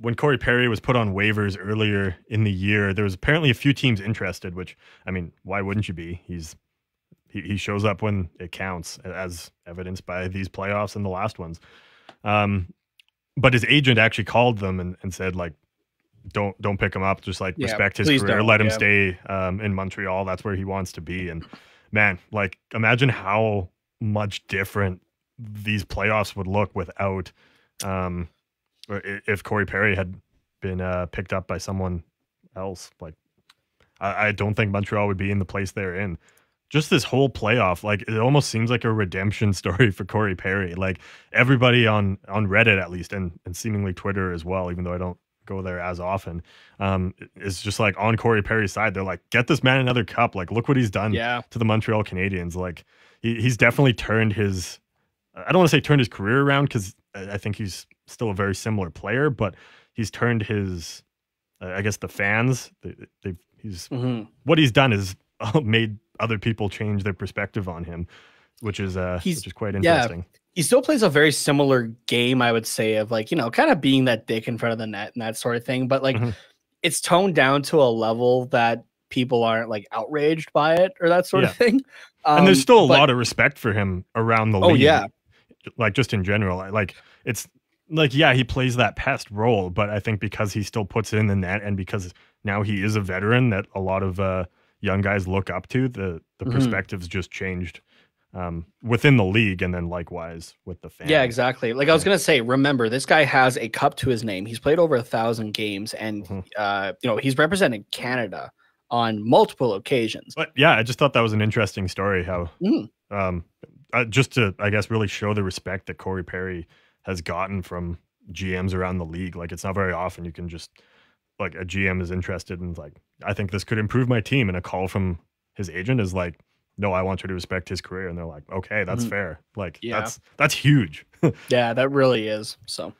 when Corey Perry was put on waivers earlier in the year, there was apparently a few teams interested. Which I mean, why wouldn't you be? He's he, he shows up when it counts, as evidenced by these playoffs and the last ones. Um, but his agent actually called them and, and said like, don't don't pick him up. Just like yeah, respect his career, let him yeah. stay um, in Montreal. That's where he wants to be. And man, like imagine how much different these playoffs would look without. Um, uh, if Corey Perry had been uh, picked up by someone else, like I, I don't think Montreal would be in the place they're in. Just this whole playoff, like it almost seems like a redemption story for Corey Perry. Like everybody on on Reddit, at least, and and seemingly Twitter as well, even though I don't go there as often. Um, it's just like on Corey Perry's side, they're like, get this man another cup. Like, look what he's done yeah. to the Montreal Canadiens. Like, he, he's definitely turned his, I don't want to say turned his career around because I think he's still a very similar player, but he's turned his, uh, I guess, the fans. They, they he's mm-hmm. what he's done is made other people change their perspective on him, which is uh, he's, which is quite interesting. Yeah, he still plays a very similar game, I would say, of like you know, kind of being that dick in front of the net and that sort of thing. But like, mm-hmm. it's toned down to a level that people aren't like outraged by it or that sort yeah. of thing. Um, and there's um, still a but, lot of respect for him around the oh, league. Oh yeah, like just in general. Like it's like yeah, he plays that past role, but I think because he still puts in the net and because now he is a veteran that a lot of uh, young guys look up to, the the mm-hmm. perspectives just changed um, within the league and then likewise with the fans. Yeah, exactly. Like I was gonna say, remember this guy has a cup to his name. He's played over a thousand games, and mm-hmm. uh, you know he's represented Canada on multiple occasions. But yeah, I just thought that was an interesting story. How mm. um, uh, just to, I guess, really show the respect that Corey Perry has gotten from GMs around the league. Like, it's not very often you can just, like, a GM is interested and, like, I think this could improve my team. And a call from his agent is like, no, I want you to respect his career. And they're like, okay, that's mm-hmm. fair. Like, yeah. that's, that's huge. yeah, that really is. So.